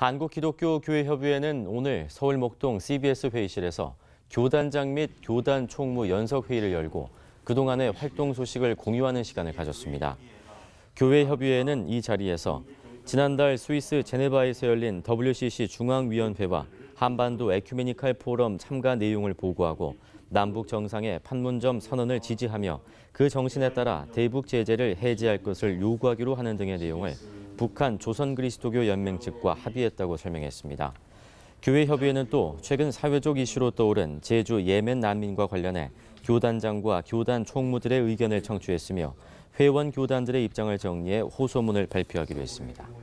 한국기독교교회협의회는 오늘 서울 목동 CBS 회의실에서 교단장 및 교단 총무 연석회의를 열고 그동안의 활동 소식을 공유하는 시간을 가졌습니다. 교회협의회는 이 자리에서 지난달 스위스 제네바에서 열린 WCC 중앙위원회와 한반도 에큐메니칼 포럼 참가 내용을 보고하고 남북 정상의 판문점 선언을 지지하며 그 정신에 따라 대북 제재를 해제할 것을 요구하기로 하는 등의 내용을 북한 조선그리스도교연맹 측과 합의했다고 설명했습니다. 교회 협의회는 또 최근 사회적 이슈로 떠오른 제주 예멘 난민과 관련해 교단장과 교단 총무들의 의견을 청취했으며 회원 교단들의 입장을 정리해 호소문을 발표하기로 했습니다.